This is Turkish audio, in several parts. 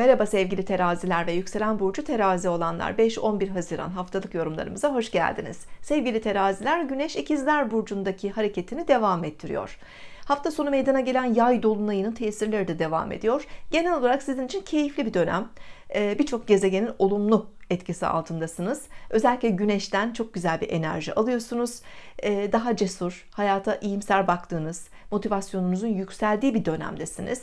Merhaba sevgili teraziler ve yükselen burcu terazi olanlar 5-11 Haziran haftalık yorumlarımıza hoş geldiniz. Sevgili teraziler güneş ikizler burcundaki hareketini devam ettiriyor. Hafta sonu meydana gelen yay dolunayının tesirleri de devam ediyor. Genel olarak sizin için keyifli bir dönem. Ee, birçok gezegenin olumlu etkisi altındasınız. Özellikle güneşten çok güzel bir enerji alıyorsunuz. Ee, daha cesur, hayata iyimser baktığınız, motivasyonunuzun yükseldiği bir dönemdesiniz.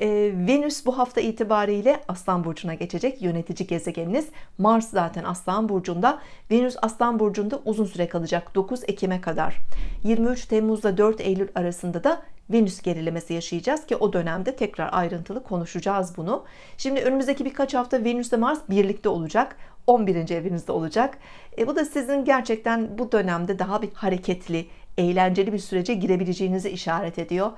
Ee, Venüs bu hafta itibariyle Aslan Burcu'na geçecek yönetici gezegeniniz. Mars zaten Aslan Burcu'nda. Venüs Aslan Burcu'nda uzun süre kalacak 9 Ekim'e kadar. 23 Temmuz'da 4 Eylül arasında da Venüs gerilemesi yaşayacağız ki o dönemde tekrar ayrıntılı konuşacağız bunu. Şimdi önümüzdeki birkaç hafta Venüs ve Mars birlikte olacak. 11. evinizde olacak. E, bu da sizin gerçekten bu dönemde daha bir hareketli, eğlenceli bir sürece girebileceğinizi işaret ediyor.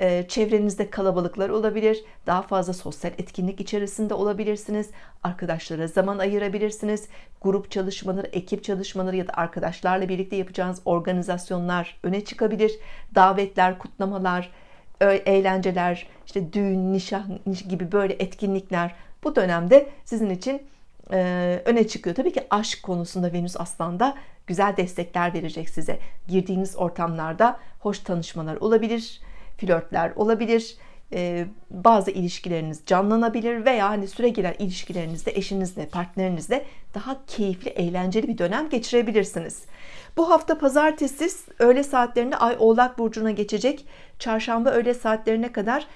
Ee, çevrenizde kalabalıklar olabilir, daha fazla sosyal etkinlik içerisinde olabilirsiniz, arkadaşlara zaman ayırabilirsiniz, grup çalışmaları, ekip çalışmaları ya da arkadaşlarla birlikte yapacağınız organizasyonlar öne çıkabilir, davetler, kutlamalar, eğlenceler, işte düğün, nişan gibi böyle etkinlikler bu dönemde sizin için e, öne çıkıyor. Tabii ki aşk konusunda Venüs Aslan'da güzel destekler verecek size. Girdiğiniz ortamlarda hoş tanışmalar olabilir, flörtler olabilir, e, bazı ilişkileriniz canlanabilir veya hani süre gelen ilişkilerinizde eşinizle, partnerinizle daha keyifli, eğlenceli bir dönem geçirebilirsiniz. Bu hafta pazartesi öğle saatlerinde Ay Oğlak Burcu'na geçecek. Çarşamba öğle saatlerine kadar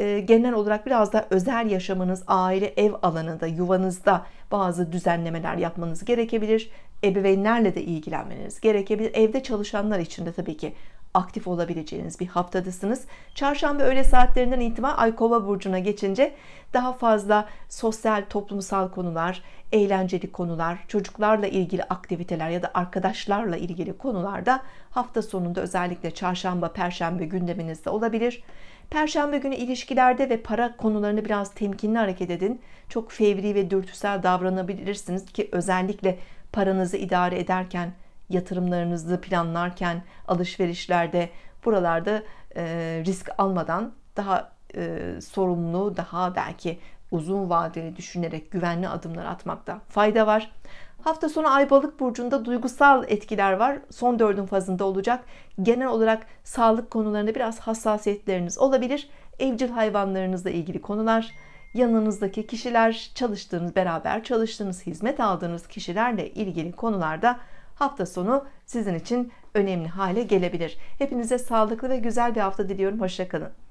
ee, genel olarak biraz da özel yaşamınız, aile, ev alanında, yuvanızda bazı düzenlemeler yapmanız gerekebilir. Ebeveynlerle de ilgilenmeniz gerekebilir. Evde çalışanlar için de tabii ki aktif olabileceğiniz bir haftadasınız. Çarşamba öğle saatlerinden itibaren Ay Kova burcuna geçince daha fazla sosyal, toplumsal konular, eğlenceli konular, çocuklarla ilgili aktiviteler ya da arkadaşlarla ilgili konularda hafta sonunda özellikle çarşamba, perşembe gündeminizde olabilir. Perşembe günü ilişkilerde ve para konularını biraz temkinli hareket edin. Çok fevri ve dürtüsel davranabilirsiniz ki özellikle paranızı idare ederken, yatırımlarınızı planlarken, alışverişlerde, buralarda e, risk almadan daha e, sorumlu, daha belki uzun vadeli düşünerek güvenli adımlar atmakta fayda var. Hafta sonu Ay Balık burcunda duygusal etkiler var. Son dördün fazında olacak. Genel olarak sağlık konularında biraz hassasiyetleriniz olabilir. Evcil hayvanlarınızla ilgili konular, yanınızdaki kişiler, çalıştığınız, beraber çalıştığınız, hizmet aldığınız kişilerle ilgili konularda hafta sonu sizin için önemli hale gelebilir. Hepinize sağlıklı ve güzel bir hafta diliyorum. Hoşçakalın.